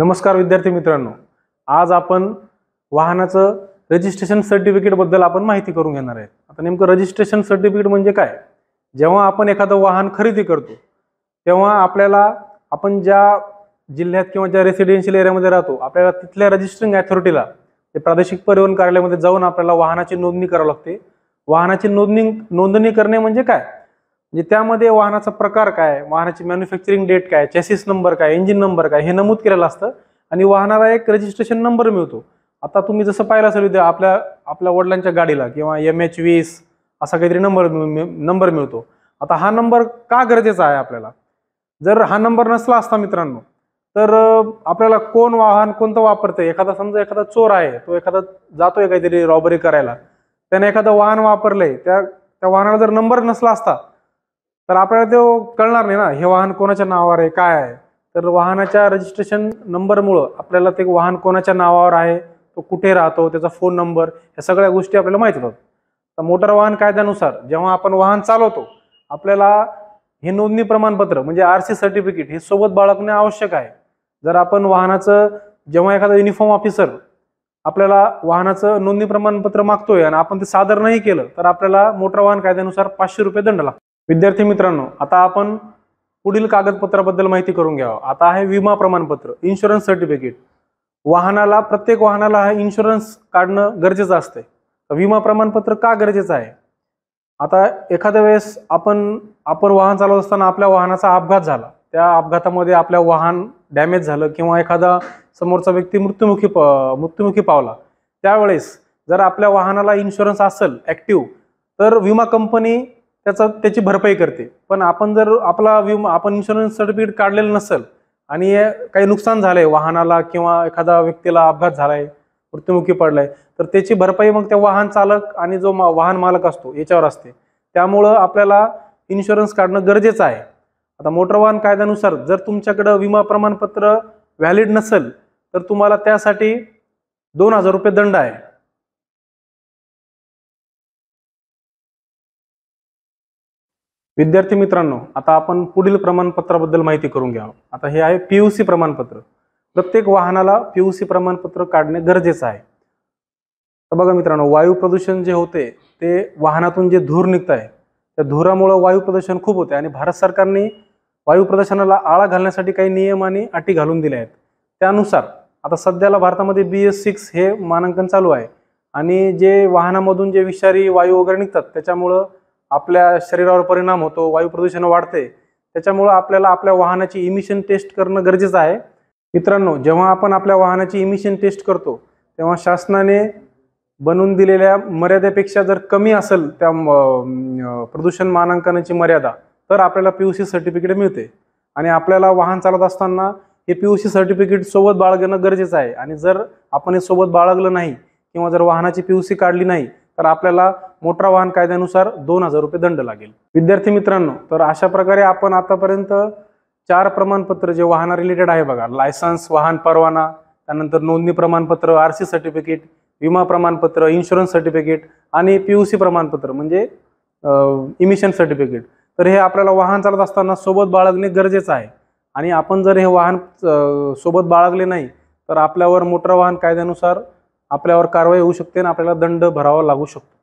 नमस्कार विद्यार्थी मित्रांनो आज आपण वाहनाचं रजिस्ट्रेशन सर्टिफिकेटबद्दल आपण माहिती करून घेणार आहे आता नेमकं रजिस्ट्रेशन सर्टिफिकेट म्हणजे काय जेव्हा आपण एखादं वाहन खरेदी करतो तेव्हा आपल्याला आपण ज्या जिल्ह्यात किंवा ज्या रेसिडेन्शियल एरियामध्ये राहतो आपल्याला तिथल्या रजिस्ट्रिंग अथॉरिटीला ते प्रादेशिक परिवहन कार्यालयामध्ये जाऊन आपल्याला वाहनाची नोंदणी करावी लागते वाहनाची नोंदणी नोंदणी करणे म्हणजे काय म्हणजे त्यामध्ये वाहनाचा प्रकार काय वाहनाची मॅन्युफॅक्चरिंग डेट काय चॅसिस नंबर काय इंजिन नंबर काय हे नमूद केलेलं असतं आणि वाहनाला एक रजिस्ट्रेशन नंबर मिळतो आता तुम्ही जसं पाहिलं असेल उद्या आपल्या आपल्या वडिलांच्या गाडीला किंवा एम एच वीस असा काहीतरी नंबर नंबर मिळतो आता हा नंबर का गरजेचा आहे आपल्याला जर हा नंबर नसला असता मित्रांनो तर आपल्याला कोण वाहन कोणतं वापरतं एखादा समजा एखादा चोर आहे तो एखादा जातोय काहीतरी रॉबरी करायला त्याने एखादं वाहन वापरलंय त्या त्या वाहनाला जर नंबर नसला असता तर आपल्याला तो कळणार नाही ना हे वाहन कोणाच्या नावावर आहे काय आहे तर वाहनाच्या रजिस्ट्रेशन नंबरमुळं आपल्याला ते वाहन कोणाच्या नावावर आहे तो कुठे राहतो त्याचा फोन नंबर ह्या सगळ्या गोष्टी आपल्याला माहीत होतात तर मोटर वाहन कायद्यानुसार जेव्हा आपण वाहन चालवतो आपल्याला हे नोंदणी प्रमाणपत्र म्हणजे आर सी सर्टिफिकेट हे सोबत बाळगणे आवश्यक आहे जर आपण वाहनाचं जेव्हा एखादा युनिफॉर्म ऑफिसर आपल्याला वाहनाचं नोंदणी प्रमाणपत्र मागतोय आणि आपण ते सादर नाही केलं तर आपल्याला मोटर वाहन कायद्यानुसार पाचशे रुपये दंड लागतो विद्यार्थी मित्रांनो आता आपण पुढील कागदपत्राबद्दल माहिती करून घ्यावं आता आहे विमा प्रमाणपत्र इन्शुरन्स सर्टिफिकेट वाहनाला प्रत्येक वाहनाला हा इन्शुरन्स काढणं गरजेचं असते विमा प्रमाणपत्र का गरजेचं आहे आता एखाद्या वेळेस आपण आपण वाहन चालवत असताना आपल्या वाहनाचा अपघात झाला त्या अपघातामध्ये आपल्या वाहन डॅमेज झालं किंवा एखादा समोरचा व्यक्ती मृत्युमुखी मृत्युमुखी पावला त्यावेळेस जर आपल्या वाहनाला इन्शुरन्स असेल ऍक्टिव्ह तर विमा कंपनी त्याचा त्याची भरपाई करते पण आपण जर आपला विमा आपण इन्शुरन्स सर्टिफिकेट काढलेलं नसेल आणि काही नुकसान झालंय वाहनाला किंवा एखादा व्यक्तीला अपघात झालाय मृत्युमुखी पडलाय तर त्याची भरपाई मग त्या वाहन चालक आणि जो मा वाहन मालक असतो याच्यावर असते त्यामुळं आपल्याला इन्शुरन्स काढणं गरजेचं आहे आता मोटर वाहन कायद्यानुसार जर तुमच्याकडं विमा प्रमाणपत्र व्हॅलिड नसेल तर तुम्हाला त्यासाठी दोन हजार रुपये दंड आहे विद्यार्थी मित्रांनो आता आपण पुढील प्रमाणपत्राबद्दल माहिती करून घ्या आता हे आहे पी यू सी प्रमाणपत्र प्रत्येक वाहनाला पी यू सी प्रमाणपत्र काढणे गरजेचं आहे तर बघा मित्रांनो वायू प्रदूषण जे होते ते वाहनातून जे धूर निघत आहे त्या धुरामुळं वायू प्रदूषण खूप होते आणि भारत सरकारने वायू प्रदूषणाला आळा घालण्यासाठी काही नियम आणि अटी घालून दिल्या आहेत त्यानुसार आता सध्याला भारतामध्ये बी एस सिक्स हे मानांकन चालू आहे आणि जे वाहनामधून जे विषारी वायू वगैरे निघतात त्याच्यामुळं आपल्या शरीरावर परिणाम होतो वायू प्रदूषण वाढते त्याच्यामुळं आपल्याला आपल्या वाहनाची इमिशन टेस्ट करणं गरजेचं आहे मित्रांनो जेव्हा आपण आपल्या वाहनाची इमिशन टेस्ट करतो तेव्हा शासनाने बनवून दिलेल्या मर्यादेपेक्षा जर कमी असेल त्या प्रदूषण मानांकनाची मर्यादा तर आपल्याला पी यू सी सर्टिफिकेट मिळते आणि आपल्याला वाहन चालत असताना हे पी यू सी सर्टिफिकेट सोबत बाळगणं गरजेचं आहे आणि जर आपण हे सोबत बाळगलं नाही किंवा जर वाहनाची पी यू सी काढली नाही तर आपल्याला मोटार वाहन कायद्यानुसार दोन हजार रुपये दंड लागेल विद्यार्थी मित्रांनो तर अशा प्रकारे आपण आतापर्यंत चार प्रमाणपत्र जे वाहना रिलेटेड आहे बघा लायसन्स वाहन परवाना त्यानंतर नोंदणी प्रमाणपत्र आर सी सर्टिफिकेट विमा प्रमाणपत्र इन्शुरन्स सर्टिफिकेट आणि पी यू सी प्रमाणपत्र म्हणजे इमिशन सर्टिफिकेट तर हे आपल्याला वाहन चालत असताना सोबत बाळगणे गरजेचं आहे आणि आपण जर हे वाहन सोबत बाळगले नाही तर आपल्यावर मोटर वाहन कायद्यानुसार आपल्यावर कारवाई होऊ शकते आणि आपल्याला दंड भरावा लागू शकतो